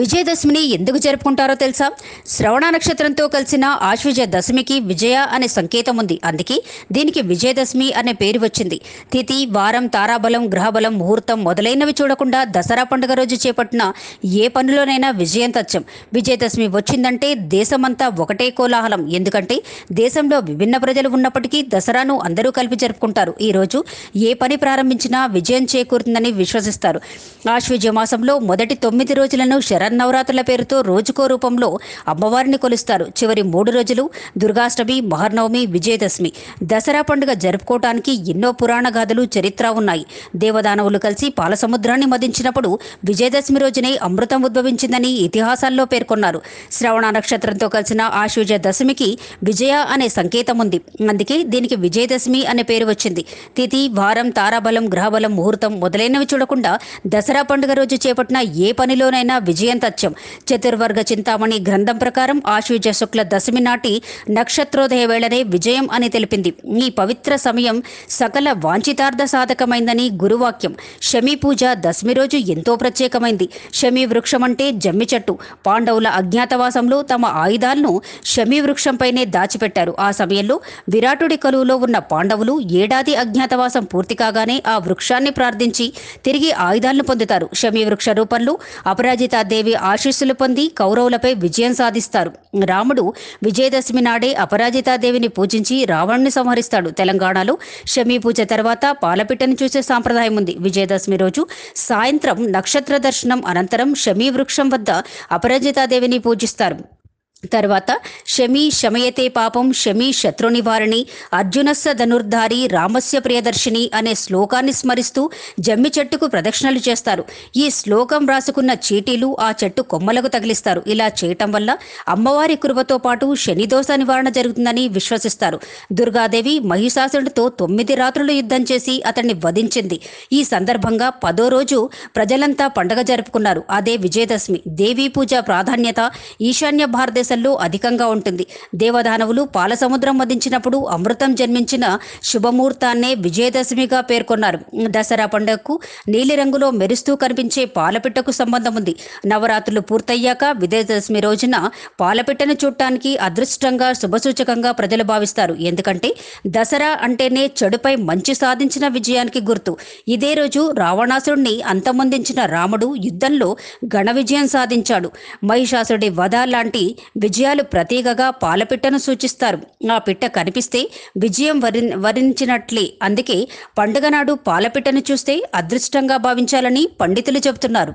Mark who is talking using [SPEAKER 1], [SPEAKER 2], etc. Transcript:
[SPEAKER 1] విజయదశమిని ఎందుకు జరుపుకుంటారో తెలుసా శ్రవణ నక్షత్రంతో కలిసిన ఆశ్విజ దశమికి విజయ అనే సంకేతం ఉంది అందుకే దీనికి విజయదశమి అనే పేరు వచ్చింది తిథి వారం తారాబలం గ్రహబలం ముహూర్తం మొదలైనవి చూడకుండా దసరా పండుగ రోజు చేపట్టిన ఏ పనిలోనైనా విజయం తచ్చం విజయదశమి వచ్చిందంటే దేశమంతా ఒకటే కోలాహలం ఎందుకంటే దేశంలో విభిన్న ప్రజలు ఉన్నప్పటికీ దసరాను అందరూ కలిపి జరుపుకుంటారు ఈరోజు ఏ పని ప్రారంభించినా విజయం చేకూరుతుందని విశ్వసిస్తారు ఆశ్విజ మాసంలో మొదటి తొమ్మిది రోజులను శర శరన్నవరాత్రుల పేరుతో రోజుకో రూపంలో అమ్మవారిని కొలుస్తారు చివరి మూడు రోజులు దుర్గాష్టమి మహర్నవమి విజయదశమి దసరా పండుగ జరుపుకోవటానికి ఎన్నో పురాణ గాథలు చరిత్ర ఉన్నాయి దేవదానవులు కలిసి పాలసముద్రాన్ని మదించినప్పుడు విజయదశమి రోజునే అమృతం ఉద్భవించిందని ఇతిహాసాల్లో పేర్కొన్నారు శ్రవణ నక్షత్రంతో కలిసిన ఆశ్వజ దశమికి విజయ అనే సంకేతం ఉంది అందుకే దీనికి విజయదశమి అనే పేరు వచ్చింది తిథి వారం తారాబలం గ్రహబలం ముహూర్తం మొదలైనవి చూడకుండా దసరా పండుగ రోజు చేపట్టిన ఏ పనిలోనైనా విజయ అత్యంతత్యం చతుర్వర్గ చింతామణి గ్రంథం ప్రకారం ఆశ్వజ శుక్ల దశమి నాటి నక్షత్రోదయ వేళనే విజయం అని తెలిపింది ఈ పవిత్ర సమయం సకల వాంఛితార్థ సాధకమైందని గురువాక్యం శమీ పూజ దశమి రోజు ఎంతో ప్రత్యేకమైంది శమీ వృక్షం అంటే జమ్మి చెట్టు పాండవుల అజ్ఞాతవాసంలో తమ ఆయుధాలను శమీ వృక్షంపైనే దాచిపెట్టారు ఆ సమయంలో విరాటుడి కలువులో ఉన్న పాండవులు ఏడాది అజ్ఞాతవాసం పూర్తి కాగానే ఆ వృక్షాన్ని ప్రార్థించి తిరిగి ఆయుధాలను పొందుతారు షమి వృక్ష రూపంలో అపరాజితాదేవి దేవి ఆశీస్సులు పొంది కౌరవులపై విజయం సాధిస్తారు రాముడు విజయదశమి నాడే అపరాజితాదేవిని పూజించి రావణ్ణి సంహరిస్తాడు తెలంగాణలో షమీ పూజ తర్వాత పాలపిట్టను చూసే సాంప్రదాయం ఉంది విజయదశమి రోజు సాయంత్రం నక్షత్ర దర్శనం అనంతరం షమీ వృక్షం వద్ద అపరాజితాదేవిని పూజిస్తారు తర్వాత శమీ శమయతే పాపం శమీ నివారణి అర్జునస్య ధనుర్ధారి రామస్య ప్రియదర్శిని అనే శ్లోకాన్ని స్మరిస్తూ జమ్మి చెట్టుకు ప్రదక్షిణలు చేస్తారు ఈ శ్లోకం రాసుకున్న చీటీలు ఆ చెట్టు కొమ్మలకు తగిలిస్తారు ఇలా చేయటం వల్ల అమ్మవారి కృపతో పాటు శనిదోష నివారణ జరుగుతుందని విశ్వసిస్తారు దుర్గాదేవి మహిషాసుడితో తొమ్మిది రాత్రులు యుద్ధం చేసి అతన్ని వధించింది ఈ సందర్భంగా పదో రోజు ప్రజలంతా పండగ జరుపుకున్నారు అదే విజయదశమి దేవీ పూజ ప్రాధాన్యత ఈశాన్య భారతదేశ దేశంలో అధికంగా ఉంటుంది దేవదానవులు పాల సముద్రం వధించినప్పుడు అమృతం జన్మించిన శుభముహూర్తాన్నే విజయదశమిగా పేర్కొన్నారు దసరా పండుగకు నీలిరంగులో మెరుస్తూ కనిపించే పాలపిట్టకు సంబంధం ఉంది నవరాత్రులు పూర్తయ్యాక విజయదశమి రోజున పాలపిట్టను చూడటానికి అదృష్టంగా శుభసూచకంగా ప్రజలు భావిస్తారు ఎందుకంటే దసరా అంటేనే చెడుపై మంచి సాధించిన విజయానికి గుర్తు ఇదే రోజు రావణాసురుణ్ణి అంతమొందించిన రాముడు యుద్ధంలో ఘన విజయం సాధించాడు మహిషాసుడి వధ లాంటి విజయాలు ప్రతీకగా పాలపిట్టను సూచిస్తారు ఆ పిట్ట కనిపిస్తే విజయం వరి వరించినట్లే అందుకే పండుగ నాడు పాలపిట్టను చూస్తే అదృష్టంగా భావించాలని పండితులు చెబుతున్నారు